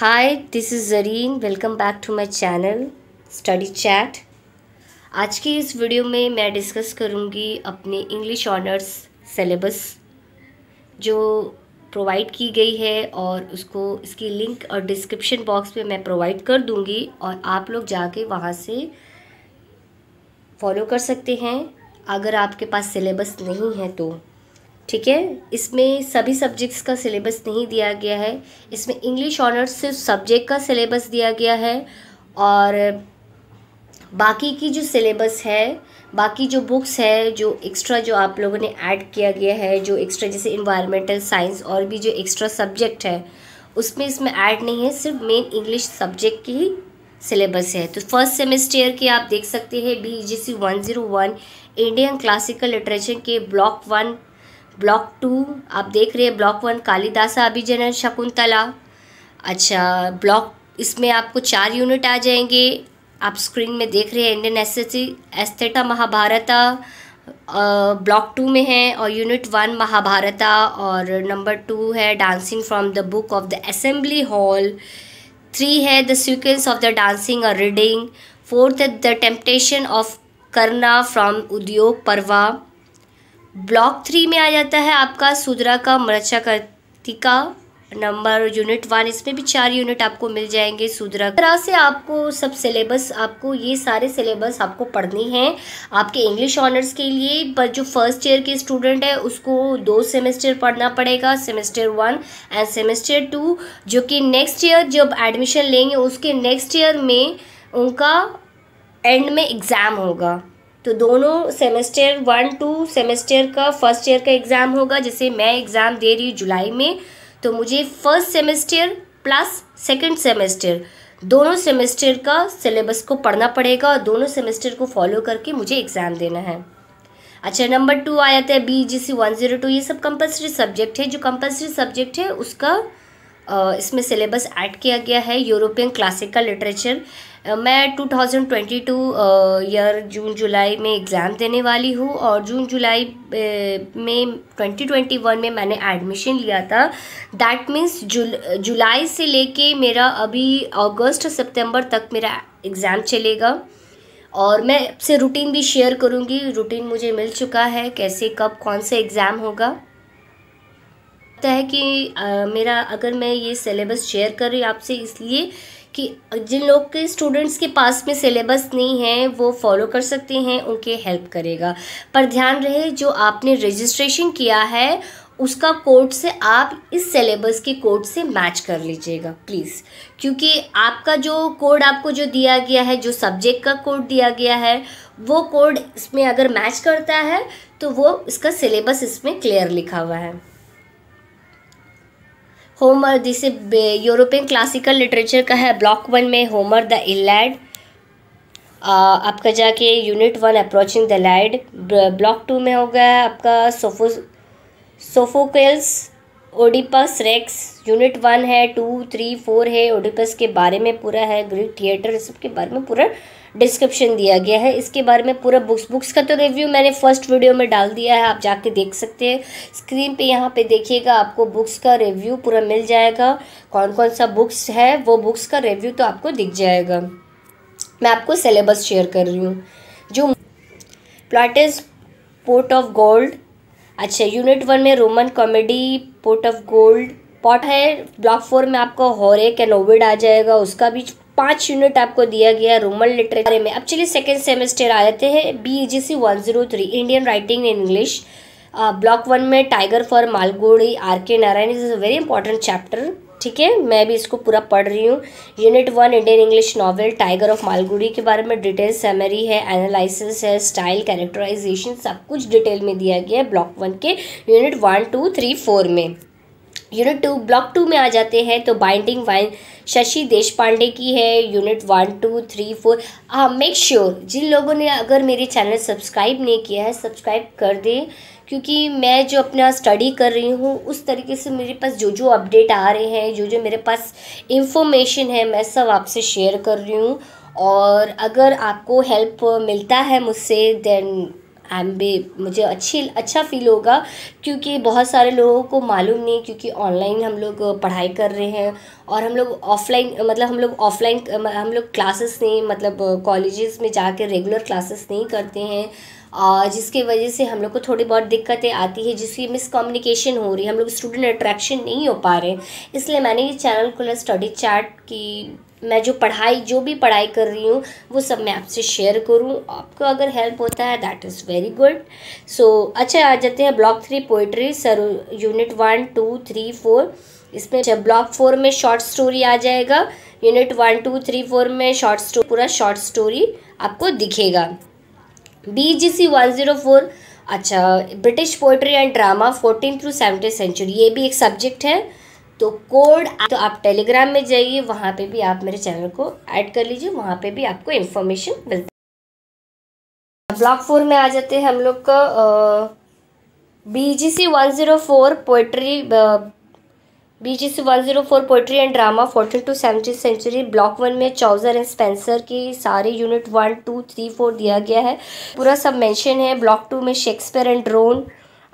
hi this is Zareen welcome back to my channel study chat आज की इस वीडियो में मैं डिस्कस करूंगी अपने इंग्लिश ऑनर्स सेलेबस जो प्रोवाइड की गई है और उसको इसकी लिंक और डिस्क्रिप्शन बॉक्स में मैं प्रोवाइड कर दूंगी और आप लोग जाके वहाँ से फॉलो कर सकते हैं अगर आपके पास सिलेबस नहीं है तो ठीक है इसमें सभी सब्जेक्ट्स का सिलेबस नहीं दिया गया है इसमें इंग्लिश ऑनर्स सिर्फ सब्जेक्ट का सिलेबस दिया गया है और बाकी की जो सिलेबस है बाकी जो बुक्स है जो एक्स्ट्रा जो आप लोगों ने ऐड किया गया है जो एक्स्ट्रा जैसे इन्वायरमेंटल साइंस और भी जो एक्स्ट्रा सब्जेक्ट है उसमें इसमें ऐड नहीं है सिर्फ मेन इंग्लिश सब्जेक्ट की ही सिलेबस है तो फर्स्ट सेमेस्टर की आप देख सकते हैं B G C one zero one Indian classical literature के ब्लॉक वन ब्लॉक टू आप देख रहे हैं ब्लॉक वन कालिदासा अभिजन शकुंतला अच्छा ब्लॉक इसमें आपको चार यूनिट आ जाएंगे आप स्क्रीन में देख रहे हैं इंडियन एसएससी एस्थेटा महाभारता ब्लॉक टू में है और यूनिट वन महाभारता और नंबर टू है dancing from the book of the assembly hall three है the sequence of the dancing और रीडिंग फोर्थ है the temptation of Karna from Udyoga Parva block three में आ जाता है आपका सुदरा का मरचा कर्तिका नंबर यूनिट वन इसमें भी चार यूनिट आपको मिल जाएंगे सुदरा तरह से आपको सब सिलेबस आपको ये सारे सिलेबस आपको पढ़ने हैं आपके इंग्लिश ऑनर्स के लिए पर जो फर्स्ट ईयर के स्टूडेंट है उसको दो सेमेस्टर पढ़ना पड़ेगा semester one and semester two जो कि नेक्स्ट ईयर जब एडमिशन लेंगे उसके नेक्स्ट ईयर में उनका एंड में एग्ज़ाम होगा तो दोनों सेमेस्टर वन टू सेमेस्टर का फर्स्ट ईयर का एग्ज़ाम होगा जैसे मैं एग्ज़ाम दे रही हूँ जुलाई में तो मुझे first semester plus second semester दोनों सेमेस्टर का सिलेबस को पढ़ना पड़ेगा और दोनों सेमेस्टर को फॉलो करके मुझे एग्ज़ाम देना है अच्छा नंबर टू आ जाता है B G C one zero two ये सब कंपल्सरी सब्जेक्ट है जो कंपल्सरी सब्जेक्ट है उसका इसमें सिलेबस ऐड किया गया है यूरोपियन क्लासिकल लिटरेचर मैं 2022 ईयर जून जुलाई में एग्ज़ाम देने वाली हूँ और जून जुलाई में 2021 में मैंने एडमिशन लिया था दैट मीन्स जुल जुलाई से लेके मेरा अभी अगस्त सितंबर तक मेरा एग्ज़ाम चलेगा और मैं आपसे रूटीन भी शेयर करूँगी रूटीन मुझे मिल चुका है कैसे कब कौन सा एग्ज़ाम होगा लगता है कि आ, मेरा अगर मैं ये सिलेबस शेयर कर रही आपसे इसलिए कि जिन लोग के स्टूडेंट्स के पास में सिलेबस नहीं है वो फॉलो कर सकते हैं उनके हेल्प करेगा पर ध्यान रहे जो आपने रजिस्ट्रेशन किया है उसका कोड से आप इस सिलेबस के कोड से मैच कर लीजिएगा प्लीज़ क्योंकि आपका जो कोड आपको जो दिया गया है जो सब्जेक्ट का कोड दिया गया है वो कोड इसमें अगर मैच करता है तो वो इसका सिलेबस इसमें क्लियर लिखा हुआ है होमर जिसे यूरोपियन क्लासिकल लिटरेचर का है ब्लॉक वन में होमर द इलैड आपका जाके unit one approaching the Iliad block two में हो गया आपका सोफो Sophocles Oedipus Rex unit one है टू थ्री फोर है ओडिपस के बारे में पूरा है ग्रीक थिएटर सब के बारे में पूरा डिस्क्रिप्शन दिया गया है इसके बारे में पूरा बुक्स बुक्स का तो रिव्यू मैंने फर्स्ट वीडियो में डाल दिया है आप जाके देख सकते हैं स्क्रीन पे यहाँ पे देखिएगा आपको बुक्स का रिव्यू पूरा मिल जाएगा कौन कौन सा बुक्स है वो बुक्स का रिव्यू तो आपको दिख जाएगा मैं आपको सिलेबस शेयर कर रही हूँ जो plot is pot of gold अच्छा यूनिट वन में Roman comedy pot of gold pot है ब्लॉक फोर में आपको हॉरे कैनोविड आ जाएगा उसका भी पाँच यूनिट आपको दिया गया है रोमन लिटरेचर में अब चलिए सेकेंड सेमेस्टर आ जाते हैं B G C one zero three Indian writing in English block one में tiger for Malgudi R K Narayan is a very important chapter ठीक है मैं भी इसको पूरा पढ़ रही हूँ unit one Indian English novel tiger of Malgudi के बारे में डिटेल सेमरी है एनालिसिस है स्टाइल कैरेक्टराइजेशन सब कुछ डिटेल में दिया गया है ब्लॉक वन के unit one two three four में यूनिट टू ब्लॉक टू में आ जाते हैं तो बाइंडिंग वाइन शशि देश पांडे की है unit one two three four हाँ मेक श्योर जिन लोगों ने अगर मेरे चैनल सब्सक्राइब नहीं किया है सब्सक्राइब कर दें क्योंकि मैं जो अपना स्टडी कर रही हूँ उस तरीके से मेरे पास जो जो अपडेट आ रहे हैं जो जो मेरे पास इंफॉर्मेशन है मैं सब आपसे शेयर कर रही हूँ और अगर आपको हेल्प मिलता है मुझसे देन आई एम बी मुझे अच्छी अच्छा फील होगा क्योंकि बहुत सारे लोगों को मालूम नहीं क्योंकि ऑनलाइन हम लोग पढ़ाई कर रहे हैं और हम लोग ऑफलाइन मतलब हम लोग ऑफलाइन हम लोग क्लासेस नहीं मतलब कॉलेजेस में जाकर रेगुलर क्लासेस नहीं करते हैं जिसके वजह से हम लोग को थोड़ी बहुत दिक्कतें आती है जिसकी मिसकम्युनिकेशन हो रही है हम लोग स्टूडेंट अट्रैक्शन नहीं हो पा रहे इसलिए मैंने ये चैनल खोला स्टडी चार्ट की मैं जो पढ़ाई जो भी पढ़ाई कर रही हूँ वो सब मैं आपसे शेयर करूँ आपको अगर हेल्प होता है that is very good so अच्छा आ जाते हैं block three poetry sir unit one two three four इसमें जब ब्लॉक फोर में शॉर्ट स्टोरी आ जाएगा unit one two three four में शॉर्ट स्टोरी पूरा शॉर्ट स्टोरी आपको दिखेगा B G C one zero four अच्छा British poetry and drama fourteen through seventeen century ये भी एक सब्जेक्ट है तो कोड तो आप टेलीग्राम में जाइए वहाँ पे भी आप मेरे चैनल को ऐड कर लीजिए वहाँ पे भी आपको इन्फॉर्मेशन मिलती है ब्लॉक फोर में आ जाते हैं हम लोग का B G C one zero four poetry B G C one zero four poetry and drama fourteen to seventeen century block one में चौजर एंड स्पेंसर की सारे unit one two three four दिया गया है पूरा सब मेंशन है block two में Shakespeare and Donne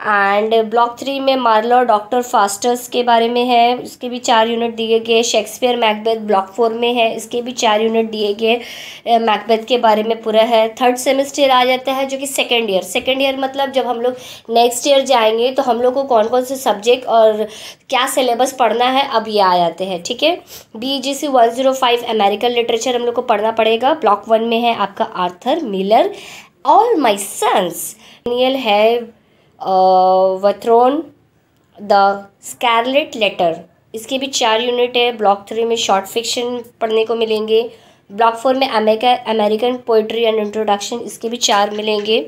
and block three में मार्लर डॉक्टर फास्टर्स के बारे में है उसके भी चार यूनिट दिए गए शेक्सपियर मैकबेथ ब्लॉक फोर में है इसके भी चार यूनिट दिए गए मैकबेथ के बारे में पूरा है थर्ड सेमेस्टर आ जाता है जो कि सेकेंड ईयर सेकेंड ईयर मतलब जब हम लोग नेक्स्ट ईयर जाएंगे तो हम लोग को कौन कौन से सब्जेक्ट और क्या सिलेबस पढ़ना है अब ये आ जाते हैं ठीक है B G C one zero five American literature हम लोग को पढ़ना पड़ेगा ब्लॉक वन में है आपका Arthur Miller all my sons Nathaniel है वथ्रोन द स्कारलेट लेटर इसके भी चार यूनिट है ब्लॉक थ्री में शॉर्ट फिक्शन पढ़ने को मिलेंगे ब्लॉक फोर में America American poetry and introduction इसके भी चार मिलेंगे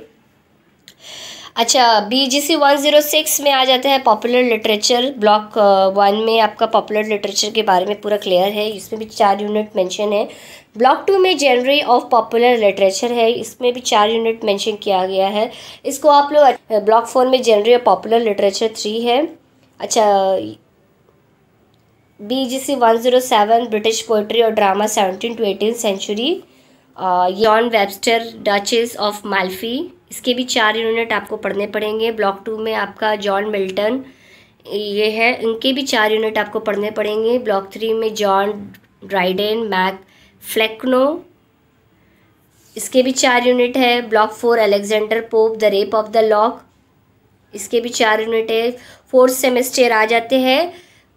अच्छा B G C one zero six में आ जाता है पॉपुलर लिटरेचर ब्लॉक वन में आपका पॉपुलर लिटरेचर के बारे में पूरा क्लियर है इसमें भी चार यूनिट मेंशन है ब्लॉक टू में जनरी ऑफ पॉपुलर लिटरेचर है इसमें भी चार यूनिट मेंशन किया गया है इसको आप लोग ब्लॉक फोर में genre of popular literature three है अच्छा B G C one zero seven British poetry और drama seventeen to eighteen century John Webster Duchess of Malfi इसके भी चार यूनिट आपको पढ़ने पड़ेंगे ब्लॉक टू में आपका जॉन मिल्टन ये है इनके भी चार यूनिट आपको पढ़ने पड़ेंगे ब्लॉक थ्री में जॉन ड्राइडेन मैक फ्लैक्नो इसके भी चार यूनिट है block four Alexander Pope the rape of the lock इसके भी चार यूनिट है फोर्थ सेमेस्टर आ जाते हैं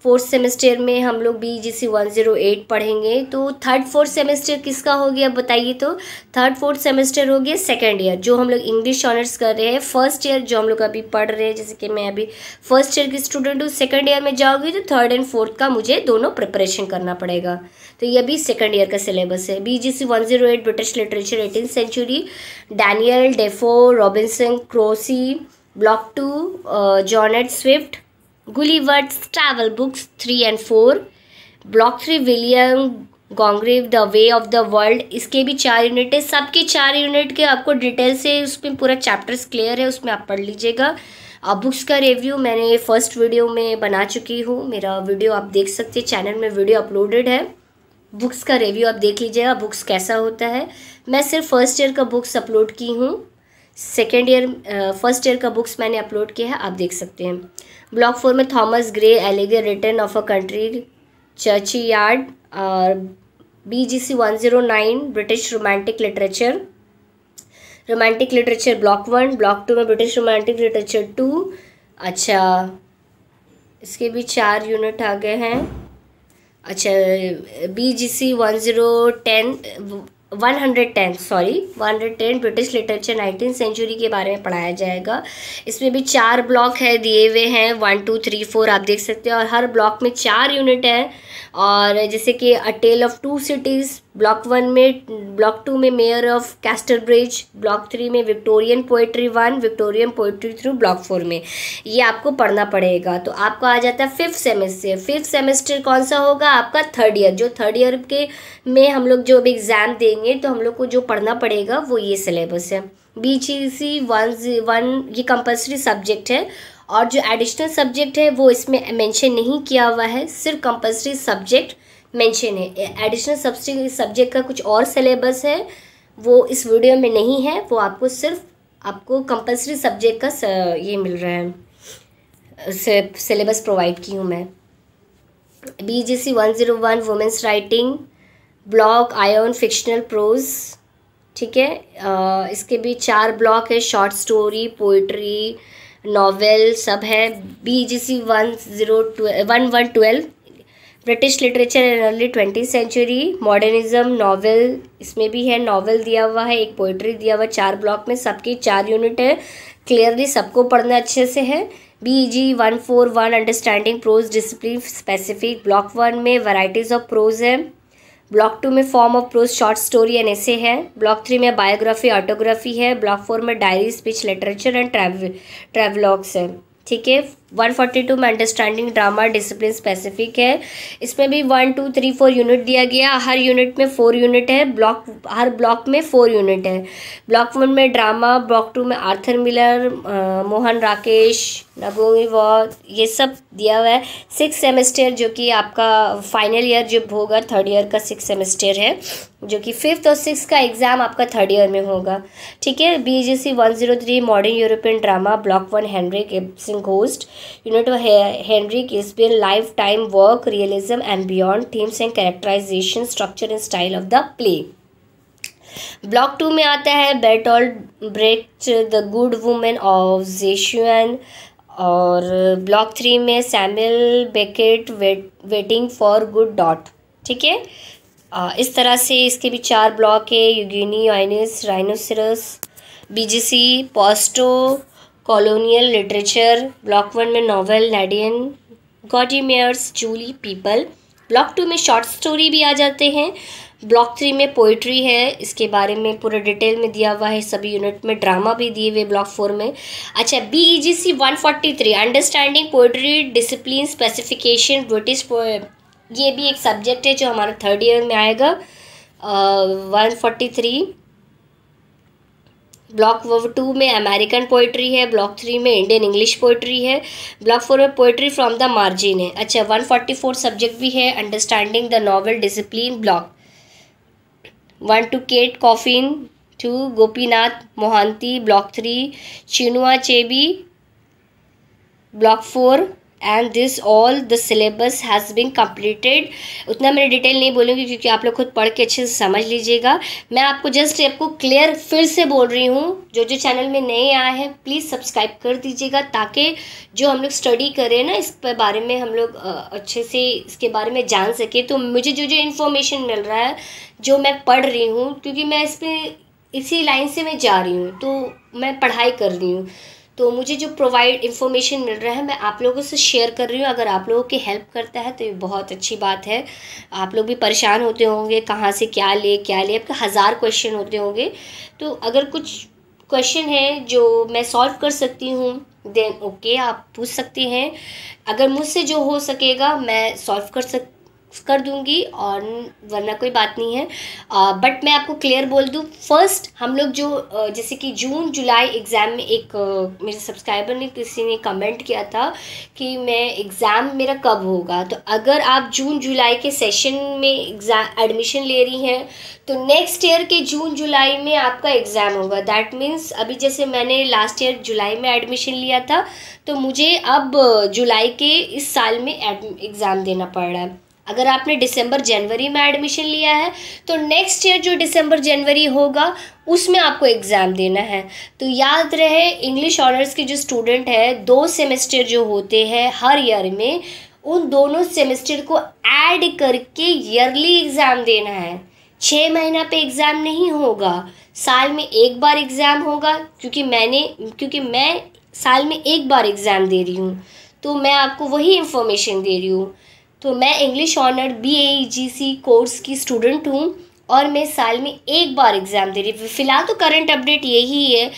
फोर्थ सेमेस्टर में हम लोग B G C one zero eight पढ़ेंगे तो थर्ड फोर्थ सेमेस्टर किसका हो गया बताइए तो थर्ड फोर्थ सेमेस्टर हो गया सेकेंड ईयर जो हम लोग इंग्लिश ऑनर्स कर रहे हैं फर्स्ट ईयर जो हम लोग अभी पढ़ रहे हैं जैसे कि मैं अभी फर्स्ट ईयर की स्टूडेंट हूँ सेकेंड ईयर में जाऊँगी तो थर्ड एंड फोर्थ का मुझे दोनों प्रिपरेशन करना पड़ेगा तो ये भी सेकेंड ईयर का सिलेबस है B G C one zero eight British literature eighteen century Daniel Defoe Robinson Crusoe block two Jonathan Swift Gulliver's Travel Books 3 and 4 block three William Congreve the way of the world इसके भी चार unit है सबके चार unit के आपको detail से उसमें पूरा चैप्टर्स क्लियर है उसमें आप पढ़ लीजिएगा अब बुक्स का रिव्यू मैंने फर्स्ट वीडियो में बना चुकी हूँ मेरा वीडियो आप देख सकते हैं चैनल में वीडियो अपलोडेड है बुक्स का रिव्यू आप देख लीजिएगा बुक्स कैसा होता है मैं सिर्फ फर्स्ट ईयर का बुक्स अपलोड की हूँ सेकेंड ईयर फर्स्ट ईयर का बुक्स मैंने अपलोड किया है आप देख सकते हैं ब्लॉक फोर में Thomas Gray elegy written of a country churchyard और B G C one zero nine British romantic literature romantic literature block one block two में ब्रिटिश रोमांटिक लिटरेचर टू अच्छा इसके भी चार यूनिट आ गए हैं अच्छा B G C one zero ten one hundred ten sorry one hundred ten British literature nineteen century के बारे में पढ़ाया जाएगा इसमें भी चार ब्लॉक है दिए हुए हैं वन टू थ्री फोर आप देख सकते हैं और हर ब्लॉक में चार यूनिट हैं और जैसे कि a tale of two cities block one में ब्लॉक टू में mayor of Casterbridge block three में Victorian poetry one Victorian poetry through block four में ये आपको पढ़ना पड़ेगा तो आपका आ जाता है फिफ्थ सेमेस्टर फिफ्थ सेमेस्टर कौन सा होगा आपका थर्ड ईयर जो थर्ड ईयर के में हम लोग जो अभी एग्ज़ाम देंगे तो हम लोग को जो पढ़ना पड़ेगा वो ये सिलेबस है B G C one one ये कंपल्सरी सब्जेक्ट है और जो एडिशनल सब्जेक्ट है वो इसमें मेंशन नहीं किया हुआ है सिर्फ कंपल्सरी सब्जेक्ट मेंशन है एडिशनल सब्जेक्ट का कुछ और सिलेबस है वो इस वीडियो में नहीं है वो आपको सिर्फ आपको कंपलसरी सब्जेक्ट का ये मिल रहा है सिलेबस प्रोवाइड की हूँ मैं B G C one zero one women's writing block आयोन फिक्शनल प्रोज ठीक है इसके भी चार ब्लॉक है शॉर्ट स्टोरी पोइट्री नॉवेल सब है B G C one zero one one twelve British literature and early twenty century modernism novel इसमें भी है नॉवल दिया हुआ है एक पोइट्री दिया हुआ चार ब्लॉक में सबकी चार यूनिट है क्लियरली सबको पढ़ना अच्छे से है B G one four one understanding prose discipline specific block one में वराइटीज ऑफ प्रोज है ब्लॉक टू में form of prose short story and ऐसे है ब्लॉक थ्री में बायोग्राफी ऑटोग्राफी है ब्लॉक फोर में diary speech literature and travel travelogues है ठीक है वन फोर्टी टू में अंडरस्टैंडिंग ड्रामा डिसिप्लिन स्पेसिफिक है इसमें भी one two three four unit दिया गया हर यूनिट में फोर यूनिट है ब्लॉक हर ब्लॉक में फोर यूनिट है ब्लॉक वन में ड्रामा ब्लॉक टू में Arthur Miller Mohan Rakesh Ngugi wa ये सब दिया हुआ है सिक्स सेमेस्टर जो कि आपका फाइनल ईयर जो होगा थर्ड ईयर का सिक्स सेमेस्टर है जो कि फिफ्थ और सिक्स का एग्ज़ाम आपका थर्ड ईयर में होगा ठीक है B G C one zero three modern European drama block one Henrik सिंह host you know to Henry Ibsen life time work realism and beyond themes and characterization structure and style of the play block two में आता है Bertolt Brecht the good woman of Setzuan और block three में Samuel Beckett waiting for Godot ठीक है इस तरह से इसके भी चार ब्लॉक है Eugene Ionesco rhinoceros BGC post colonial literature block one में novel Nadine Gordimer's July people block two में शॉर्ट स्टोरी भी आ जाते हैं ब्लॉक थ्री में पोइट्री है इसके बारे में पूरे डिटेल में दिया हुआ है सभी यूनिट में ड्रामा भी दिए हुए ब्लॉक फोर में अच्छा B E G C one forty three understanding poetry discipline specification British ये भी एक सब्जेक्ट है जो हमारा थर्ड ईयर में आएगा one forty three block two में अमेरिकन पोइट्री है ब्लॉक थ्री में इंडियन इंग्लिश पोइट्री है ब्लॉक फोर में पोइट्री फ्रॉम द मार्जिन है अच्छा वन फोर्टी फोर सब्जेक्ट भी है understanding the novel discipline block one two Kate Chopin two Gopinath Mohanty block three Chinua Achebe block four and this all the syllabus has been completed उतना मैं detail नहीं बोलूँगी क्योंकि आप लोग खुद पढ़ के अच्छे से समझ लीजिएगा मैं आपको जस्ट आपको क्लियर फिर से बोल रही हूँ जो जो चैनल में नए आए हैं प्लीज़ सब्सक्राइब कर दीजिएगा ताकि जो हम लोग स्टडी करें ना इस पर बारे में हम लोग अच्छे से इसके बारे में जान सकें तो मुझे जो जो इन्फॉर्मेशन मिल रहा है जो मैं पढ़ रही हूँ क्योंकि मैं इस पर इसी लाइन से मैं जा रही हूँ तो मैं पढ़ाई कर रही हूँ तो मुझे जो प्रोवाइड इन्फॉर्मेशन मिल रहा है मैं आप लोगों से शेयर कर रही हूँ अगर आप लोगों की हेल्प करता है तो ये बहुत अच्छी बात है आप लोग भी परेशान होते होंगे कहाँ से क्या ले क्या ले आपके हज़ार क्वेश्चन होते होंगे तो अगर कुछ क्वेश्चन है जो मैं सॉल्व कर सकती हूँ देन ओके आप पूछ सकते हैं अगर मुझसे जो हो सकेगा मैं सॉल्व कर सक कर दूंगी और वरना कोई बात नहीं है आ, बट मैं आपको क्लियर बोल दूँ फर्स्ट हम लोग जो जैसे कि जून जुलाई एग्ज़ाम में एक मेरे सब्सक्राइबर ने किसी ने कमेंट किया था कि मैं एग्ज़ाम मेरा कब होगा तो अगर आप जून जुलाई के सेशन में एग्ज़ाम एडमिशन ले रही हैं तो नेक्स्ट ईयर के जून जुलाई में आपका एग्ज़ाम होगा दैट मीन्स अभी जैसे मैंने लास्ट ईयर जुलाई में एडमिशन लिया था तो मुझे अब जुलाई के इस साल में एग्ज़ाम देना पड़ रहा है अगर आपने दिसंबर जनवरी में एडमिशन लिया है तो नेक्स्ट ईयर जो दिसंबर जनवरी होगा उसमें आपको एग्ज़ाम देना है तो याद रहे इंग्लिश ऑनर्स के जो स्टूडेंट हैं दो सेमेस्टर जो होते हैं हर ईयर में उन दोनों सेमेस्टर को ऐड करके ईयरली एग्ज़ाम देना है छः महीना पे एग्ज़ाम नहीं होगा साल में एक बार एग्ज़ाम होगा क्योंकि मैंने क्योंकि मैं साल में एक बार एग्ज़ाम दे रही हूँ तो मैं आपको वही इन्फॉर्मेशन दे रही हूँ तो मैं English honour B A G C course की स्टूडेंट हूँ और मैं साल में एक बार एग्ज़ाम दे रही हूँ फ़िलहाल तो करंट अपडेट यही है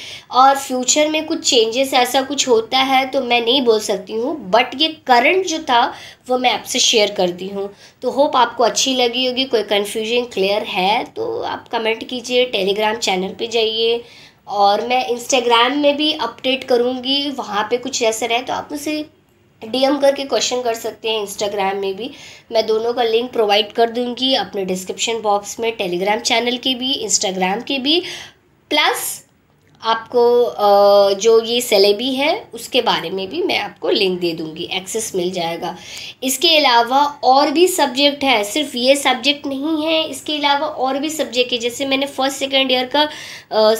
और फ्यूचर में कुछ चेंजेस ऐसा कुछ होता है तो मैं नहीं बोल सकती हूँ बट ये करंट जो था वो मैं आपसे शेयर करती हूँ तो होप आपको अच्छी लगी होगी कोई कन्फ्यूजन क्लियर है तो आप कमेंट कीजिए टेलीग्राम चैनल पर जाइए और मैं इंस्टाग्राम में भी अपडेट करूँगी वहाँ पर कुछ ऐसा रहे तो आप मुझसे डीएम करके क्वेश्चन कर सकते हैं इंस्टाग्राम में भी मैं दोनों का लिंक प्रोवाइड कर दूंगी अपने डिस्क्रिप्शन बॉक्स में टेलीग्राम चैनल के भी इंस्टाग्राम के भी प्लस आपको जो ये सेलेबी है उसके बारे में भी मैं आपको लिंक दे दूँगी एक्सेस मिल जाएगा इसके अलावा और भी सब्जेक्ट है सिर्फ ये सब्जेक्ट नहीं है इसके अलावा और भी सब्जेक्ट है जैसे मैंने फर्स्ट सेकेंड ईयर का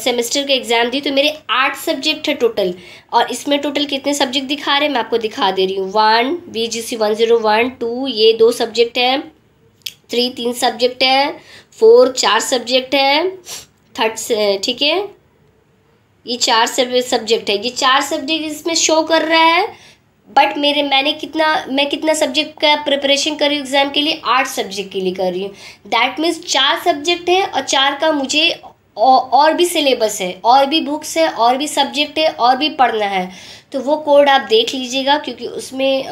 सेमेस्टर का एग्ज़ाम दी तो मेरे आठ सब्जेक्ट है टोटल और इसमें टोटल कितने सब्जेक्ट दिखा रहे हैं मैं आपको दिखा दे रही हूँ one V G C one zero one two ये दो सब्जेक्ट हैं थ्री तीन सब्जेक्ट हैं फोर चार सब्जेक्ट हैं थर्ड ठीक है ये चार सब्जेक्ट है ये चार सब्जेक्ट इसमें शो कर रहा है बट मेरे मैंने कितना मैं कितना सब्जेक्ट का प्रिपरेशन कर रही हूँ एग्ज़ाम के लिए आठ सब्जेक्ट के लिए कर रही हूँ दैट मीन्स चार सब्जेक्ट है और चार का मुझे और भी सिलेबस है और भी बुक्स है और भी सब्जेक्ट है और भी पढ़ना है तो वो कोड आप देख लीजिएगा क्योंकि उसमें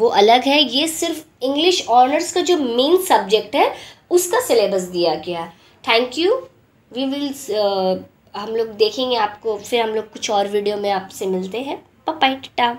वो अलग है ये सिर्फ इंग्लिश ऑनर्स का जो मेन सब्जेक्ट है उसका सिलेबस दिया गया थैंक यू वी विल हम लोग देखेंगे आपको फिर हम लोग कुछ और वीडियो में आपसे मिलते हैं पपाई टा